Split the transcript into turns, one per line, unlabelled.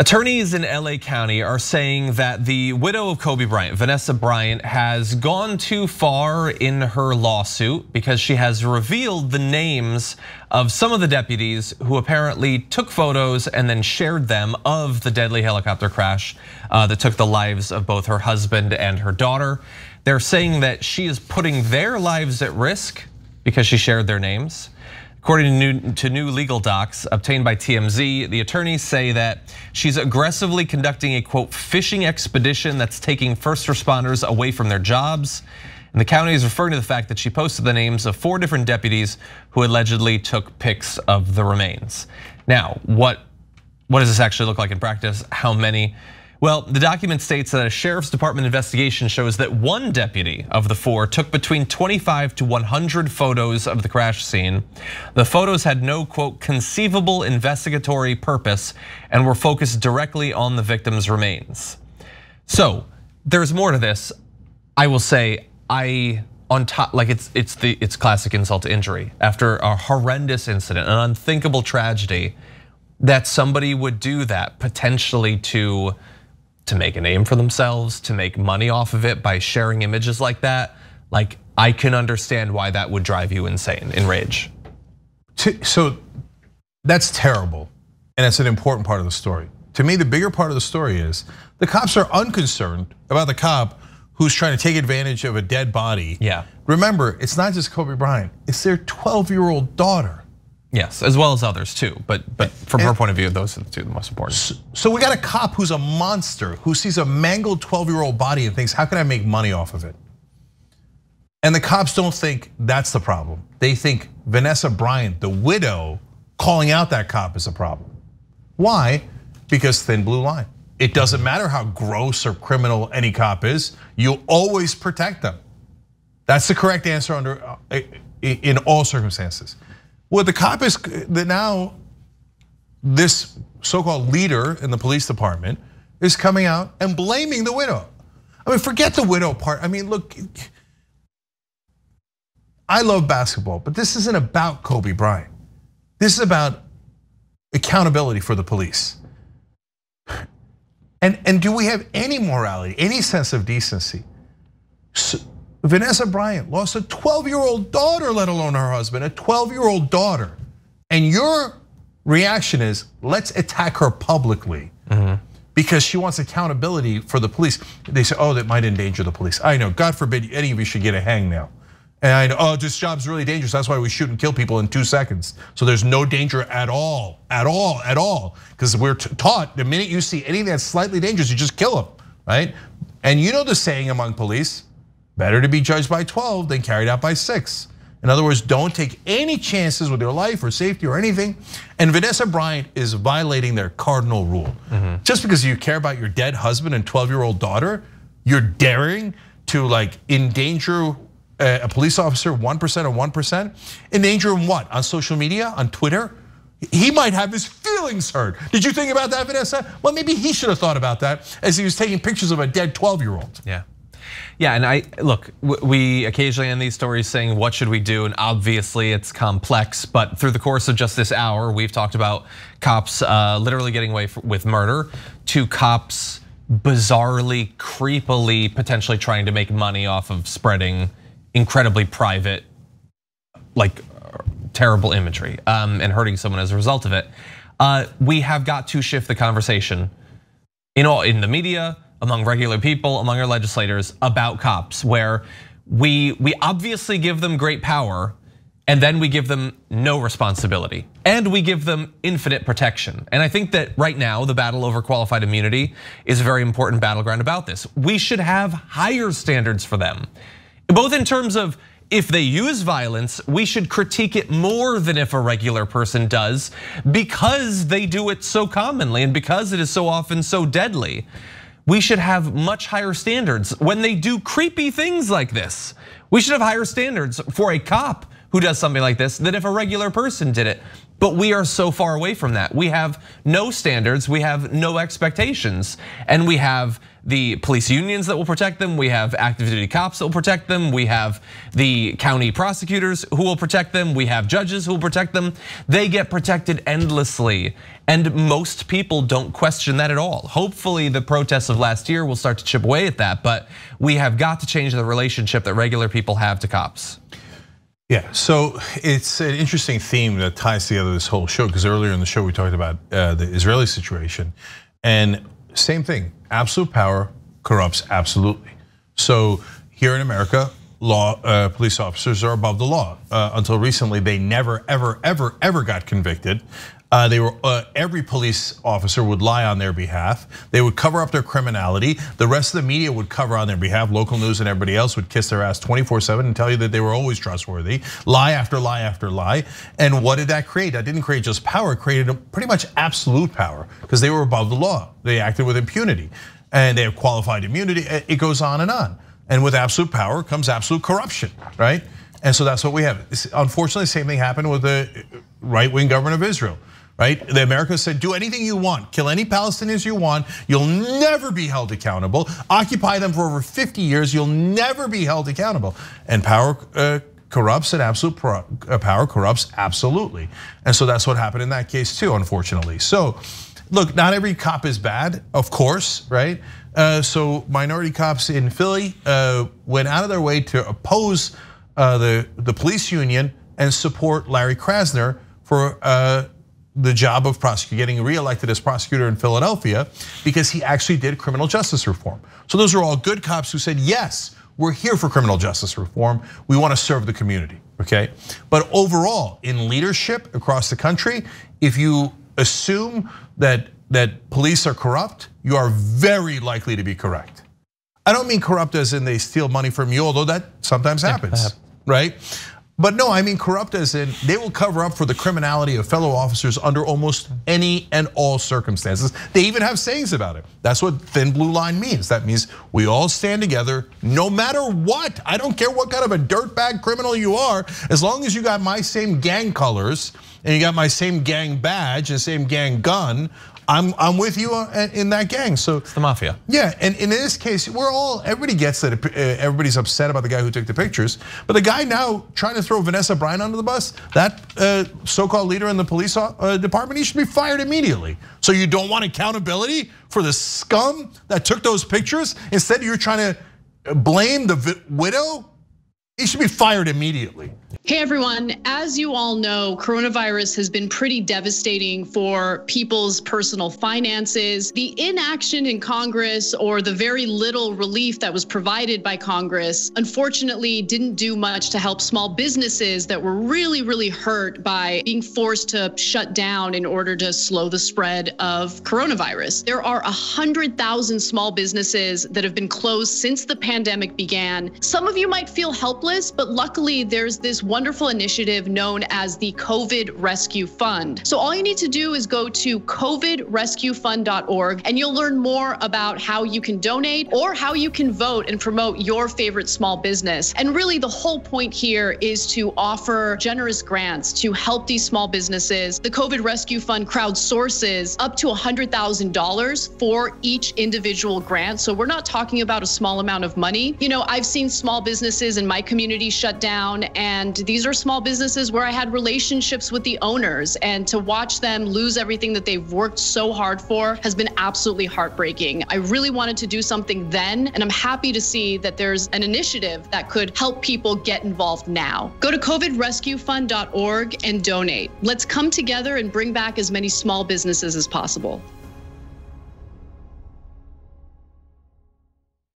Attorneys in LA County are saying that the widow of Kobe Bryant, Vanessa Bryant, has gone too far in her lawsuit because she has revealed the names of some of the deputies who apparently took photos and then shared them of the deadly helicopter crash uh, that took the lives of both her husband and her daughter. They're saying that she is putting their lives at risk because she shared their names. According to new, to new, legal docs obtained by TMZ, the attorneys say that she's aggressively conducting a quote fishing expedition that's taking first responders away from their jobs. And the county is referring to the fact that she posted the names of four different deputies who allegedly took pics of the remains. Now, what what does this actually look like in practice? How many? Well, the document states that a sheriff's department investigation shows that one deputy of the four took between 25 to 100 photos of the crash scene. The photos had no, quote, conceivable investigatory purpose and were focused directly on the victim's remains. So there's more to this. I will say, I on top, like it's it's the it's classic insult to injury. After a horrendous incident, an unthinkable tragedy, that somebody would do that potentially to to make a name for themselves, to make money off of it by sharing images like that, like I can understand why that would drive you insane, in rage.
So that's terrible. And that's an important part of the story. To me, the bigger part of the story is the cops are unconcerned about the cop who's trying to take advantage of a dead body. Yeah. Remember, it's not just Kobe Bryant, it's their 12 year old daughter.
Yes, as well as others too, but but from and, her point of view, those are the two the most important. So,
so we got a cop who's a monster who sees a mangled 12-year-old body and thinks, "How can I make money off of it?" And the cops don't think that's the problem. They think Vanessa Bryant, the widow, calling out that cop is a problem. Why? Because thin blue line. It doesn't matter how gross or criminal any cop is, you always protect them. That's the correct answer under uh, in all circumstances. Well, the cop is that now this so-called leader in the police department is coming out and blaming the widow. I mean, forget the widow part. I mean, look, I love basketball, but this isn't about Kobe Bryant. This is about accountability for the police. And and do we have any morality, any sense of decency? So, Vanessa Bryant lost a 12 year old daughter, let alone her husband, a 12 year old daughter. And your reaction is let's attack her publicly mm-hmm. because she wants accountability for the police. They say, oh, that might endanger the police. I know, God forbid any of you should get a hangnail. And I know, oh, this job's really dangerous. That's why we shoot and kill people in two seconds. So there's no danger at all, at all, at all. Because we're taught the minute you see anything that's slightly dangerous, you just kill them, right? And you know the saying among police Better to be judged by 12 than carried out by six. In other words, don't take any chances with your life or safety or anything. And Vanessa Bryant is violating their cardinal rule. Mm -hmm. Just because you care about your dead husband and 12 year old daughter, you're daring to like endanger uh, a police officer 1% or 1%. Endanger him what? On social media, on Twitter? He might have his feelings hurt. Did you think about that, Vanessa? Well, maybe he should have thought about that as he was taking pictures of a dead 12 year old.
Yeah. Yeah, and I look, we occasionally end these stories saying, what should we do? And obviously it's complex, but through the course of just this hour, we've talked about cops uh, literally getting away with murder to cops bizarrely, creepily, potentially trying to make money off of spreading incredibly private, like terrible imagery um, and hurting someone as a result of it. Uh, we have got to shift the conversation in all in the media, among regular people, among our legislators about cops, where we we obviously give them great power and then we give them no responsibility and we give them infinite protection. And I think that right now the battle over qualified immunity is a very important battleground about this. We should have higher standards for them. Both in terms of if they use violence, we should critique it more than if a regular person does because they do it so commonly and because it is so often so deadly we should have much higher standards when they do creepy things like this. We should have higher standards for a cop who does something like this than if a regular person did it. But we are so far away from that. We have no standards, we have no expectations, and we have the police unions that will protect them, we have active duty cops that will protect them, we have the county prosecutors who will protect them, we have judges who will protect them. They get protected endlessly, and most people don't question that at all. Hopefully, the protests of last year will start to chip away at that, but we have got to change the relationship that regular people have to cops.
Yeah, so it's an interesting theme that ties together this whole show because earlier in the show we talked about uh, the Israeli situation, and same thing. Absolute power corrupts absolutely. So here in America, law uh, police officers are above the law. Uh, until recently, they never, ever, ever, ever got convicted. Uh, they were uh, every police officer would lie on their behalf. They would cover up their criminality. The rest of the media would cover on their behalf. Local news and everybody else would kiss their ass 24/7 and tell you that they were always trustworthy. Lie after lie after lie. And what did that create? That didn't create just power. It created pretty much absolute power because they were above the law. They acted with impunity, and they have qualified immunity. It goes on and on. And with absolute power comes absolute corruption, right? And so that's what we have. Unfortunately, the same thing happened with the uh, right wing government of Israel right? The Americans said, do anything you want, kill any Palestinians you want, you'll never be held accountable. Occupy them for over 50 years, you'll never be held accountable. And power uh, corrupts and absolute uh, power corrupts absolutely. And so that's what happened in that case too, unfortunately. So look, not every cop is bad, of course, right? Uh, so minority cops in Philly went out of their way to oppose the, the police union and support Larry Krasner for the job of getting reelected as prosecutor in Philadelphia because he actually did criminal justice reform. So those are all good cops who said, yes, we're here for criminal justice reform. We want to serve the community, okay? But overall, in leadership across the country, if you assume that that police are corrupt, you are very likely to be correct. I don't mean corrupt as in they steal money from you, although that sometimes happens, yeah, right? But no, I mean corrupt as in they will cover up for the criminality of fellow officers under almost any and all circumstances. They even have sayings about it. That's what thin blue line means. That means we all stand together no matter what. I don't care what kind of a dirtbag criminal you are, as long as you got my same gang colors and you got my same gang badge and same gang gun, I'm I'm with you in that gang. So it's the mafia. Yeah, and in this case, we're all everybody gets that uh, everybody's upset about the guy who took the pictures, but the guy now trying to throw Vanessa Bryan under the bus, that uh, so-called leader in the police uh, department, he should be fired immediately. So you don't want accountability for the scum that took those pictures. Instead, you're trying to blame the widow. He should be fired immediately.
Hey everyone, as you all know, coronavirus has been pretty devastating for people's personal finances. The inaction in Congress or the very little relief that was provided by Congress, unfortunately, didn't do much to help small businesses that were really, really hurt by being forced to shut down in order to slow the spread of coronavirus. There are 100,000 small businesses that have been closed since the pandemic began. Some of you might feel helpless, but luckily, there's this this wonderful initiative known as the COVID Rescue Fund. So all you need to do is go to covidrescuefund.org and you'll learn more about how you can donate or how you can vote and promote your favorite small business. And really the whole point here is to offer generous grants to help these small businesses. The COVID Rescue Fund crowdsources up to $100,000 for each individual grant. So we're not talking about a small amount of money. You know, I've seen small businesses in my community shut down and and these are small businesses where I had relationships with the owners. And to watch them lose everything that they've worked so hard for has been absolutely heartbreaking. I really wanted to do something then, and I'm happy to see that there's an initiative that could help people get involved now. Go to covidrescuefund.org and donate. Let's come together and bring back as many small businesses as possible.